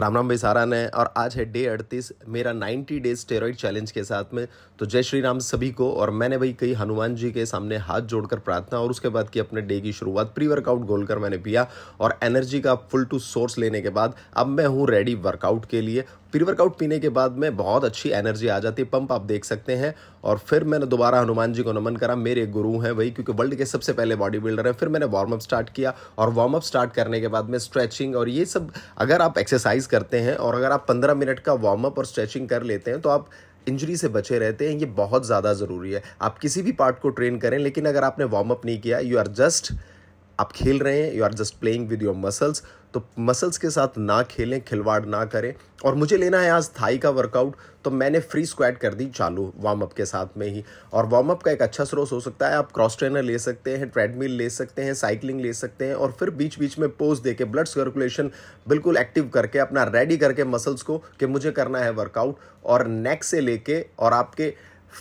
राम राम भाई सारा ने और आज है डे अड़तीस मेरा 90 डेज स्टेरॉइड चैलेंज के साथ में तो जय श्री राम सभी को और मैंने भाई कई हनुमान जी के सामने हाथ जोड़कर प्रार्थना और उसके बाद की अपने डे की शुरुआत प्री वर्कआउट गोल कर मैंने पिया और एनर्जी का फुल टू सोर्स लेने के बाद अब मैं हूँ रेडी वर्कआउट के लिए प्री वर्कआउट पीने के बाद में बहुत अच्छी एनर्जी आ जाती है पंप आप देख सकते हैं और फिर मैंने दोबारा हनुमान जी को नमन करा मेरे गुरु हैं वही क्योंकि वर्ल्ड के सबसे पहले बॉडी बिल्डर हैं फिर मैंने वार्म अप स्टार्ट किया और वार्म अप स्टार्ट करने के बाद में स्ट्रेचिंग और ये सब अगर आप एक्सरसाइज करते हैं और अगर आप पंद्रह मिनट का वार्म अप और स्ट्रेचिंग कर लेते हैं तो आप इंजरी से बचे रहते हैं ये बहुत ज़्यादा ज़रूरी है आप किसी भी पार्ट को ट्रेन करें लेकिन अगर आपने वार्म अप नहीं किया यू आर जस्ट आप खेल रहे हैं you are just playing with your muscles तो मसल्स के साथ ना खेलें खिलवाड़ ना करें और मुझे लेना है आज थाई का वर्कआउट तो मैंने फ्री स्क्वाड कर दी चालू वार्म अप के साथ में ही और वार्म अप का एक अच्छा स्रोत हो सकता है आप क्रॉस ट्रेनर ले सकते हैं ट्रेडमिल ले सकते हैं साइकिलिंग ले सकते हैं और फिर बीच बीच में पोज दे के ब्लड सर्कुलेशन बिल्कुल एक्टिव करके अपना रेडी करके मसल्स को कि मुझे करना है वर्कआउट और नेक से लेके और आपके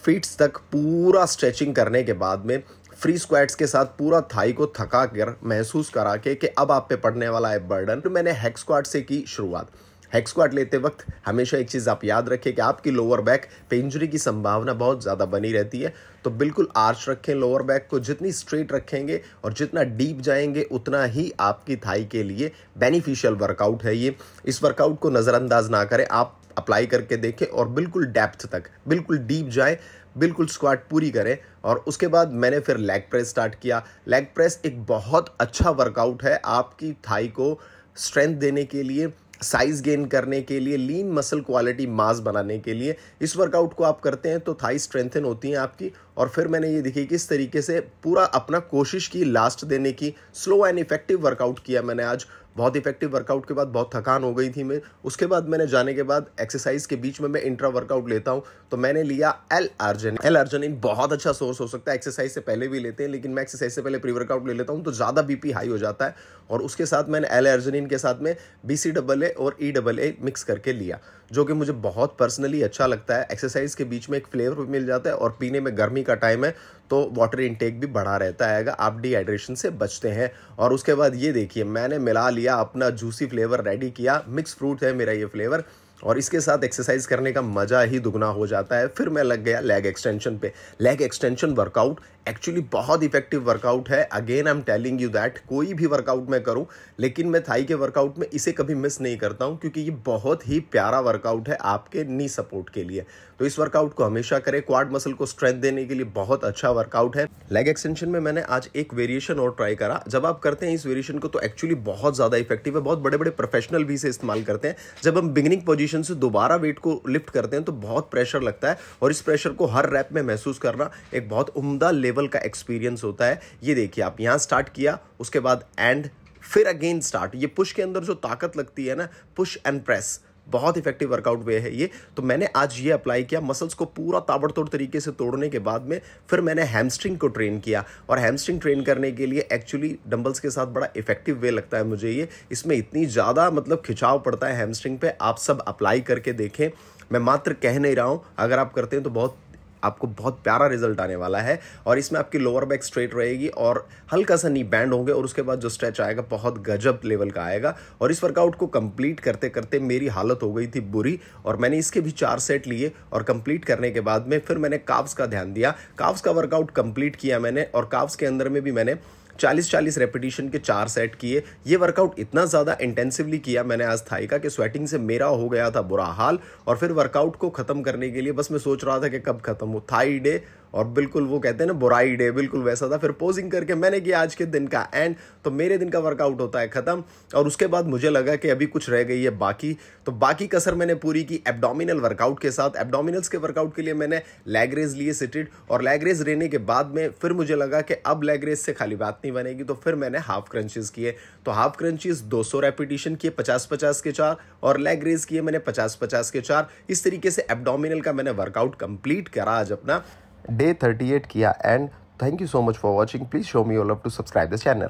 फीट्स तक पूरा स्ट्रेचिंग करने के बाद में फ्री स्क्वाट्स के साथ पूरा थाई को थका कर महसूस करा के कि अब आप पे पड़ने वाला है बर्डन तो मैंने हैक स्क्वाट से की शुरुआत हैक स्क्वाट लेते वक्त हमेशा एक चीज़ आप याद रखें कि आपकी लोअर बैक पे इंजरी की संभावना बहुत ज़्यादा बनी रहती है तो बिल्कुल आर्च रखें लोअर बैक को जितनी स्ट्रेट रखेंगे और जितना डीप जाएंगे उतना ही आपकी थाई के लिए बेनिफिशियल वर्कआउट है ये इस वर्कआउट को नज़रअंदाज ना करें आप अप्लाई करके देखें और बिल्कुल डेप्थ तक बिल्कुल डीप जाए बिल्कुल स्क्वाट पूरी करें और उसके बाद मैंने फिर लेग प्रेस स्टार्ट किया लेग प्रेस एक बहुत अच्छा वर्कआउट है आपकी थाई को स्ट्रेंथ देने के लिए साइज गेन करने के लिए लीन मसल क्वालिटी मास बनाने के लिए इस वर्कआउट को आप करते हैं तो थाई स्ट्रेंथन होती हैं आपकी और फिर मैंने ये देखी किस तरीके से पूरा अपना कोशिश की लास्ट देने की स्लो एंड इफेक्टिव वर्कआउट किया मैंने आज बहुत इफेक्टिव वर्कआउट के बाद बहुत थकान हो गई थी मैं उसके बाद मैंने जाने के बाद एक्सरसाइज के बीच में मैं इंट्रा वर्कआउट लेता हूँ तो मैंने लिया एल आर्जन एल आर्जनिन बहुत अच्छा सोर्स हो सकता है एक्सरसाइज से पहले भी लेते हैं लेकिन मैं एक्सरसाइज से पहले प्री वर्कआउट ले लेता हूँ तो ज़्यादा बीपी हाई हो जाता है और उसके साथ मैंने एल एर्जनिन के साथ में बी सी डबल ए और ई डबल ए मिक्स करके लिया जो कि मुझे बहुत पर्सनली अच्छा लगता है एक्सरसाइज के बीच में एक फ्लेवर भी मिल जाता है और पीने में गर्मी का टाइम है तो वाटर इनटेक भी बढ़ा रहता है अगर आप डिहाइड्रेशन से बचते हैं और उसके बाद ये देखिए मैंने मिला लिया अपना जूसी फ्लेवर रेडी किया मिक्स फ्रूट है मेरा ये फ्लेवर और इसके साथ एक्सरसाइज करने का मज़ा ही दुगना हो जाता है फिर मैं लग गया लेग एक्सटेंशन पे लेग एक्सटेंशन वर्कआउट एक्चुअली बहुत इफेक्टिव वर्कआउट है again I am telling you that कोई भी वर्कआउट मैं करूं लेकिन मैं थाई के वर्कआउट में इसे कभी मिस नहीं करता हूं क्योंकि ये बहुत ही प्यारा वर्कआउट है आपके नी सपोर्ट के लिए तो इस वर्कआउट को हमेशा करें क्वाड मसल को स्ट्रेंथ देने के लिए बहुत अच्छा वर्कआउट है लेग एक्सटेंशन में मैंने आज एक वेरिएशन और ट्राई करा जब आप करते हैं इस वेरिएशन को तो एक्चुअली बहुत ज़्यादा इफेक्टिव है बहुत बड़े बड़े प्रोफेशनल भी इसे इस्तेमाल करते हैं जब हम बिगनिंग पोजिशन पोजीशन से दोबारा वेट को लिफ्ट करते हैं तो बहुत प्रेशर लगता है और इस प्रेशर को हर रैप में महसूस करना एक बहुत उम्दा लेवल का एक्सपीरियंस होता है ये देखिए आप यहाँ स्टार्ट किया उसके बाद एंड फिर अगेन स्टार्ट ये पुश के अंदर जो ताकत लगती है ना पुश एंड प्रेस बहुत इफेक्टिव वर्कआउट वे है ये तो मैंने आज ये अप्लाई किया मसल्स को पूरा ताबड़तोड़ तरीके से तोड़ने के बाद में फिर मैंने हैमस्ट्रिंग को ट्रेन किया और हैमस्ट्रिंग ट्रेन करने के लिए एक्चुअली डंबल्स के साथ बड़ा इफेक्टिव वे लगता है मुझे ये इसमें इतनी ज़्यादा मतलब खिंचाव पड़ता है हैमस्ट्रिंग पे आप सब अप्लाई करके देखें मैं मात्र कह नहीं रहा हूँ अगर आप करते हैं तो बहुत आपको बहुत प्यारा रिजल्ट आने वाला है और इसमें आपकी लोअर बैक स्ट्रेट रहेगी और हल्का सा नी बैंड होंगे और उसके बाद जो स्ट्रेच आएगा बहुत गजब लेवल का आएगा और इस वर्कआउट को कंप्लीट करते करते मेरी हालत हो गई थी बुरी और मैंने इसके भी चार सेट लिए और कंप्लीट करने के बाद में फिर मैंने काव्स का ध्यान दिया काव्स का वर्कआउट कंप्लीट किया मैंने और काव्स के अंदर में भी मैंने चालीस चालीस रेपिटेशन के चार सेट किए ये वर्कआउट इतना ज़्यादा इंटेंसिवली किया मैंने आज थाई का कि स्वेटिंग से मेरा हो गया था बुरा हाल और फिर वर्कआउट को ख़त्म करने के लिए बस मैं सोच रहा था कि कब ख़त्म हो थाई डे और बिल्कुल वो कहते हैं ना बुराई डे बिल्कुल वैसा था फिर पोजिंग करके मैंने किया आज के दिन का एंड तो मेरे दिन का वर्कआउट होता है ख़त्म और उसके बाद मुझे लगा कि अभी कुछ रह गई है बाकी तो बाकी कसर मैंने पूरी की एबडोमिनल वर्कआउट के साथ एबडोमिनल्स के वर्कआउट के लिए मैंने लेग रेज लिए सिटेड और लेग रेज रहने के बाद में फिर मुझे लगा कि अब लेग रेज से खाली बात नहीं बनेगी तो फिर मैंने हाफ क्रंचेज किए तो हाफ क्रंचेज दो रेपिटेशन किए पचास पचास के चार और लेग रेज किए मैंने पचास पचास के चार इस तरीके से एबडोमिनल का मैंने वर्कआउट कंप्लीट करा आज अपना डे 38 किया and thank you so much for watching please show me all love to subscribe the channel